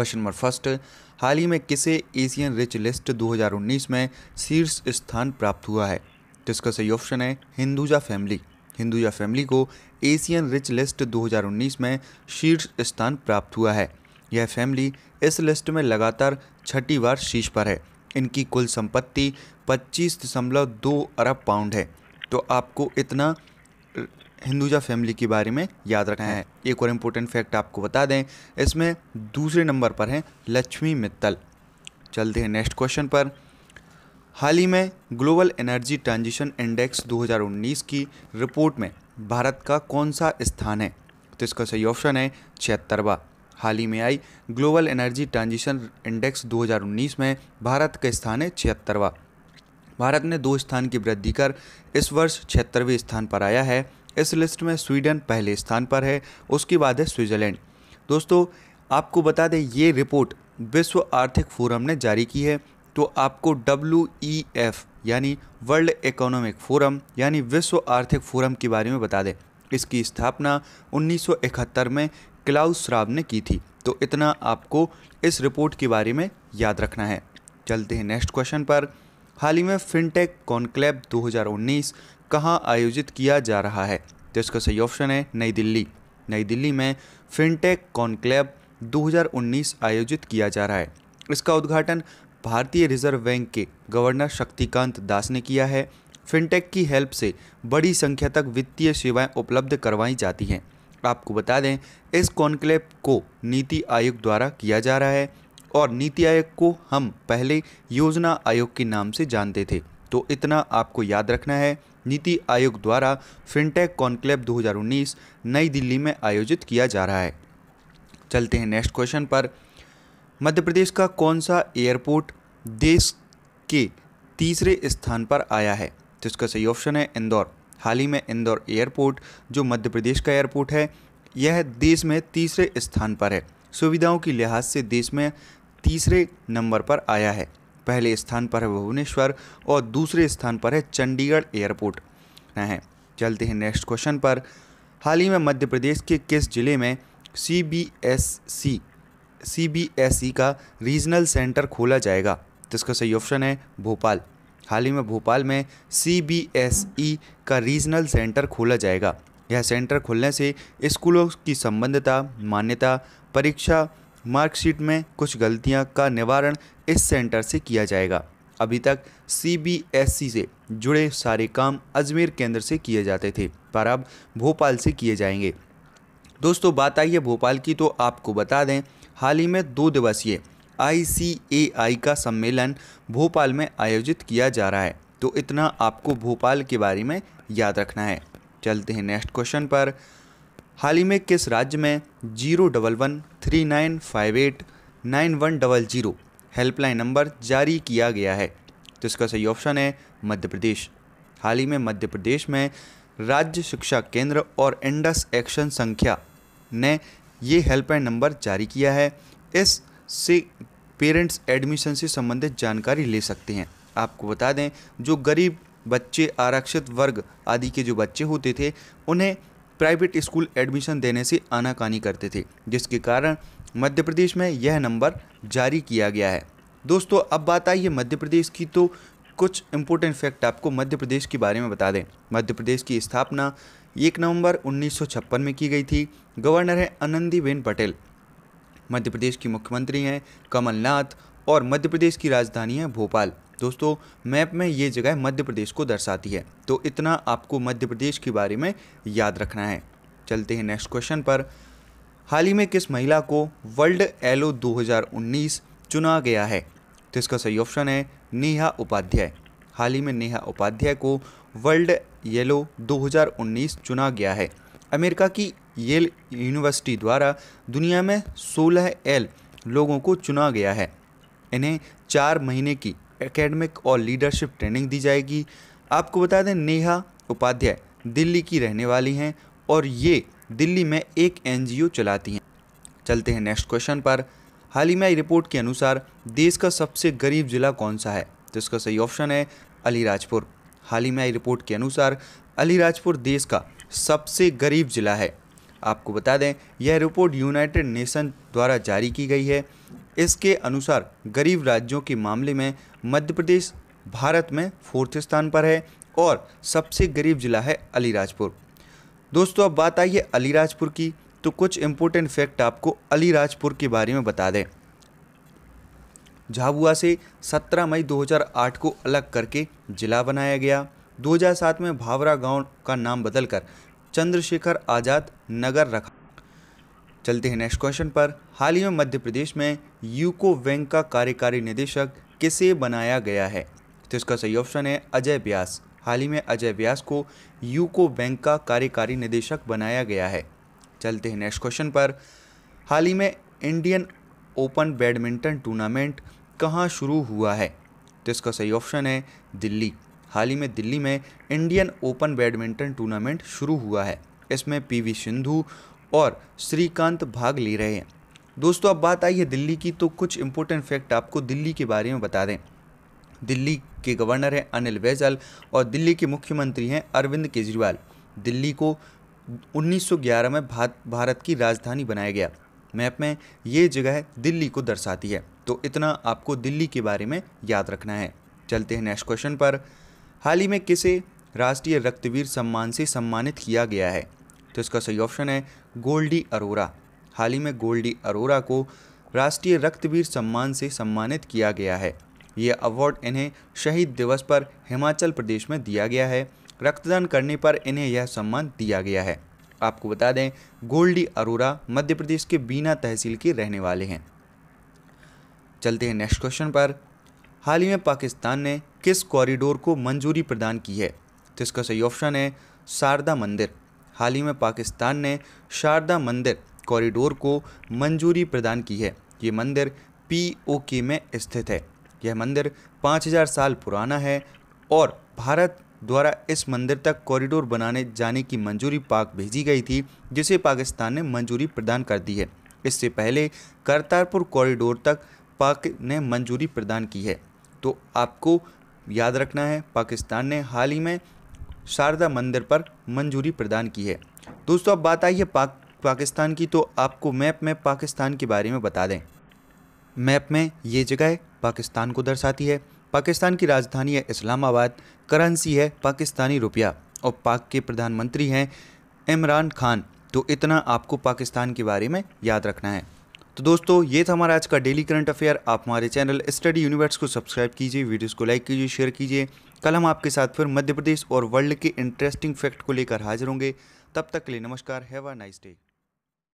Question number first हाल ही में किसे एशियन रिच लिस्ट 2019 में शीर्ष स्थान प्राप्त हुआ है तो इसका सही ऑप्शन है हिंदुजा फैमिली हिंदुजा फैमिली को एशियन रिच लिस्ट 2019 में शीर्ष स्थान प्राप्त हुआ है यह फैमिली इस लिस्ट में लगातार छठी बार शीर्ष पर है इनकी कुल संपत्ति पच्चीस दशमलव दो अरब पाउंड है तो आपको इतना हिंदुजा फैमिली के बारे में याद रखा है हाँ। एक और इम्पोर्टेंट फैक्ट आपको बता दें इसमें दूसरे नंबर पर हैं लक्ष्मी मित्तल चलते हैं नेक्स्ट क्वेश्चन पर हाल ही में ग्लोबल एनर्जी ट्रांजिशन इंडेक्स 2019 की रिपोर्ट में भारत का कौन सा स्थान है तो इसका सही ऑप्शन है छिहत्तरवा हाल ही में आई ग्लोबल एनर्जी ट्रांजिशन इंडेक्स 2019 में भारत का स्थान है छिहत्तरवा भारत ने दो स्थान की वृद्धि कर इस वर्ष छिहत्तरवें स्थान पर आया है इस लिस्ट में स्वीडन पहले स्थान पर है उसके बाद है स्विट्ज़रलैंड दोस्तों आपको बता दें ये रिपोर्ट विश्व आर्थिक फोरम ने जारी की है तो आपको डब्ल्यू ई एफ यानी वर्ल्ड इकोनॉमिक फोरम यानी विश्व आर्थिक फोरम के बारे में बता दें इसकी स्थापना 1971 में क्लाउस श्राब ने की थी तो इतना आपको इस रिपोर्ट के बारे में याद रखना है चलते हैं नेक्स्ट क्वेश्चन पर हाल ही में फिनटेक कॉन्क्लेव 2019 कहाँ आयोजित किया जा रहा है तो इसका सही ऑप्शन है नई दिल्ली नई दिल्ली में फिनटेक कॉन्क्लेव 2019 आयोजित किया जा रहा है इसका उद्घाटन भारतीय रिजर्व बैंक के गवर्नर शक्तिकांत दास ने किया है फिनटेक की हेल्प से बड़ी संख्या तक वित्तीय सेवाएं उपलब्ध करवाई जाती हैं आपको बता दें इस कॉन्क्लेव को नीति आयोग द्वारा किया जा रहा है और नीति आयोग को हम पहले योजना आयोग के नाम से जानते थे तो इतना आपको याद रखना है नीति आयोग द्वारा फिनटेक कॉन्क्लेव 2019 नई दिल्ली में आयोजित किया जा रहा है चलते हैं नेक्स्ट क्वेश्चन पर मध्य प्रदेश का कौन सा एयरपोर्ट देश के तीसरे स्थान पर आया है तो इसका सही ऑप्शन है इंदौर हाल ही में इंदौर एयरपोर्ट जो मध्य प्रदेश का एयरपोर्ट है यह देश में तीसरे स्थान पर है सुविधाओं के लिहाज से देश में तीसरे नंबर पर आया है पहले स्थान पर है भुवनेश्वर और दूसरे स्थान पर है चंडीगढ़ एयरपोर्ट है चलते हैं नेक्स्ट क्वेश्चन पर हाल ही में मध्य प्रदेश के किस जिले में C B S C C B S E का रीजनल सेंटर खोला जाएगा जिसका तो सही ऑप्शन है भोपाल हाल ही में भोपाल में सी बी एस ई का रीजनल सेंटर खोला जाएगा यह सेंटर खुलने से स्कूलों की संबंधता मान्यता परीक्षा मार्कशीट में कुछ गलतियां का निवारण इस सेंटर से किया जाएगा अभी तक सीबीएसई e से जुड़े सारे काम अजमेर केंद्र से किए जाते थे पर अब भोपाल से किए जाएंगे दोस्तों बात आई है भोपाल की तो आपको बता दें हाल ही में दो दिवसीय आई का सम्मेलन भोपाल में आयोजित किया जा रहा है तो इतना आपको भोपाल के बारे में याद रखना है चलते हैं नेक्स्ट क्वेश्चन पर हाल ही में किस राज्य में zero double one three nine five eight nine one double zero helpline number जारी किया गया है तो इसका सही ऑप्शन है मध्य प्रदेश हाल ही में मध्य प्रदेश में राज्य शिक्षा केंद्र और इंडस एक्शन संख्या ने ये हेल्पलाइन नंबर जारी किया है इस से पेरेंट्स एडमिशन से संबंधित जानकारी ले सकते हैं आपको बता दें जो गरीब बच्चे आरक्षित वर्ग आदि के जो बच्चे होते थे उन्हें प्राइवेट स्कूल एडमिशन देने से आनाकानी करते थे जिसके कारण मध्य प्रदेश में यह नंबर जारी किया गया है दोस्तों अब बात आई है मध्य प्रदेश की तो कुछ इम्पोर्टेंट फैक्ट आपको मध्य प्रदेश के बारे में बता दें मध्य प्रदेश की स्थापना एक नवंबर 1956 में की गई थी गवर्नर हैं आनंदीबेन पटेल मध्य प्रदेश की मुख्यमंत्री हैं कमलनाथ और मध्य प्रदेश की राजधानी है भोपाल दोस्तों मैप में ये जगह मध्य प्रदेश को दर्शाती है तो इतना आपको मध्य प्रदेश के बारे में याद रखना है चलते हैं नेक्स्ट क्वेश्चन पर हाल ही में किस महिला को वर्ल्ड एलो 2019 चुना गया है तो इसका सही ऑप्शन है नेहा उपाध्याय हाल ही में नेहा उपाध्याय को वर्ल्ड येलो 2019 चुना गया है अमेरिका की येल यूनिवर्सिटी द्वारा दुनिया में 16 एल लोगों को चुना गया है इन्हें चार महीने की एकेडमिक और लीडरशिप ट्रेनिंग दी जाएगी आपको बता दें नेहा उपाध्याय दिल्ली की रहने वाली हैं और ये दिल्ली में एक एनजीओ चलाती हैं चलते हैं नेक्स्ट क्वेश्चन पर हाल ही में आई रिपोर्ट के अनुसार देश का सबसे गरीब जिला कौन सा है तो इसका सही ऑप्शन है अलीराजपुर हाल ही में आई रिपोर्ट के अनुसार अलीराजपुर देश का सबसे गरीब जिला है आपको बता दें यह रिपोर्ट यूनाइटेड नेशन द्वारा जारी की गई है इसके अनुसार गरीब राज्यों के मामले में मध्य प्रदेश भारत में फोर्थ स्थान पर है और सबसे गरीब जिला है अलीराजपुर दोस्तों अब बात आई है अलीराजपुर की तो कुछ इम्पोर्टेंट फैक्ट आपको अलीराजपुर के बारे में बता दें झाबुआ से 17 मई 2008 को अलग करके जिला बनाया गया 2007 में भावरा गांव का नाम बदलकर चंद्रशेखर आज़ाद नगर रखा चलते हैं नेक्स्ट क्वेश्चन पर हाल ही में मध्य प्रदेश में यूको बैंक का कार्यकारी निदेशक किसे बनाया गया है तो इसका सही ऑप्शन है अजय व्यास हाल ही में अजय व्यास को यूको बैंक का कार्यकारी निदेशक बनाया गया है चलते हैं नेक्स्ट क्वेश्चन पर हाल ही में इंडियन ओपन बैडमिंटन टूर्नामेंट कहाँ शुरू हुआ है तो इसका सही ऑप्शन है दिल्ली हाल ही में दिल्ली में इंडियन ओपन बैडमिंटन टूर्नामेंट शुरू हुआ है इसमें पीवी सिंधु और श्रीकांत भाग ले रहे हैं दोस्तों अब बात आई है दिल्ली की तो कुछ इंपॉर्टेंट फैक्ट आपको दिल्ली के बारे में बता दें दिल्ली के गवर्नर हैं अनिल बैजल और दिल्ली के मुख्यमंत्री हैं अरविंद केजरीवाल दिल्ली को 1911 में भारत की राजधानी बनाया गया मैप में ये जगह दिल्ली को दर्शाती है तो इतना आपको दिल्ली के बारे में याद रखना है चलते हैं नेक्स्ट क्वेश्चन पर हाल ही में किसे राष्ट्रीय रक्तवीर सम्मान से सम्मानित किया गया है तो इसका सही ऑप्शन है गोल्डी अरोरा हाल ही में गोल्डी अरोरा को राष्ट्रीय रक्तवीर सम्मान से सम्मानित किया गया है यह अवार्ड इन्हें शहीद दिवस पर हिमाचल प्रदेश में दिया गया है रक्तदान करने पर इन्हें यह सम्मान दिया गया है आपको बता दें गोल्डी अरोरा मध्य प्रदेश के बीना तहसील के रहने वाले हैं चलते हैं नेक्स्ट क्वेश्चन पर हाल ही में पाकिस्तान ने किस कॉरिडोर को मंजूरी प्रदान की है तो इसका सही ऑप्शन है शारदा मंदिर हाल ही में पाकिस्तान ने शारदा मंदिर कॉरिडोर को मंजूरी प्रदान की है ये मंदिर पीओके में स्थित है यह मंदिर 5000 साल पुराना है और भारत द्वारा इस मंदिर तक कॉरिडोर बनाने जाने की मंजूरी पाक भेजी गई थी जिसे पाकिस्तान ने मंजूरी प्रदान कर दी है इससे पहले करतारपुर कॉरिडोर तक पाक ने मंजूरी प्रदान की है तो आपको याद रखना है पाकिस्तान ने हाल ही में शारदा मंदिर पर मंजूरी प्रदान की है दोस्तों अब बात आई है पाक पाकिस्तान की तो आपको मैप में पाकिस्तान के बारे में बता दें मैप में ये जगह पाकिस्तान को दर्शाती है पाकिस्तान की राजधानी है इस्लामाबाद करेंसी है पाकिस्तानी रुपया और पाक के प्रधानमंत्री हैं इमरान खान तो इतना आपको पाकिस्तान के बारे में याद रखना है तो दोस्तों ये था हमारा आज का डेली करंट अफेयर आप हमारे चैनल स्टडी यूनिवर्स को सब्सक्राइब कीजिए वीडियोस को लाइक कीजिए शेयर कीजिए कल हम आपके साथ फिर मध्य प्रदेश और वर्ल्ड के इंटरेस्टिंग फैक्ट को लेकर हाजिर होंगे तब तक के लिए नमस्कार हैव अ नाइस डे